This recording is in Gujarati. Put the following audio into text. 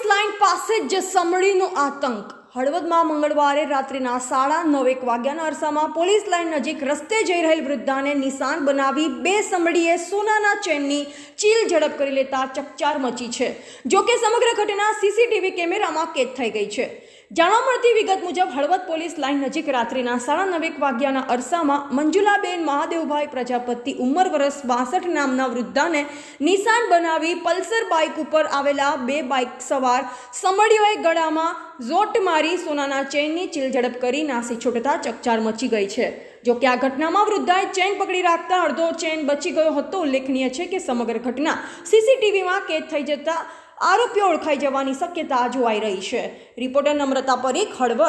પોલીસ લાઇન પાસે જ સમડીનો આતંક હળવદમાં મંગળવારે રાત્રિના સાડા નવેક વાગ્યાના અરસામાં પોલીસ લાઇન નજીક રસ્તે જઈ રહેલ વૃદ્ધાને નિશાન બનાવી બે સમડીએ સોનાના ચેનની ચીલ ઝડપ કરી લેતા ચકચાર મચી છે જોકે સમગ્ર ઘટના સીસીટીવી કેમેરામાં કેદ થઈ ગઈ છે જાણવા મળતી વિગત મુજબ હળવદ પોલીસ લાઇન નજીક રાત્રિના સાડા નવેક વાગ્યાના અરસામાં મંજુલાબેન મહાદેવભાઈ પ્રજાપતિ ઉંમર વર્ષ બાસઠ નામના વૃદ્ધાને નિશાન બનાવી પલ્સર બાઇક ઉપર આવેલા બે બાઇક સવાર સમડીઓએ ગળામાં ઝોટ મારી સોનાના ચેઇનની ચીલઝડપ કરી નાસી છૂટતા ચકચાર મચી ગઈ છે જો કે આ ઘટનામાં વૃદ્ધાએ ચેન પકડી રાખતા અડધો ચેન બચી ગયો હતો ઉલ્લેખનીય છે કે સમગ્ર ઘટના સીસીટીવીમાં કેદ થઈ જતા આરોપીઓ ઓળખાઈ જવાની શક્યતા જોવાઈ રહી છે રિપોર્ટર નમ્રતા પરેખ હળવદ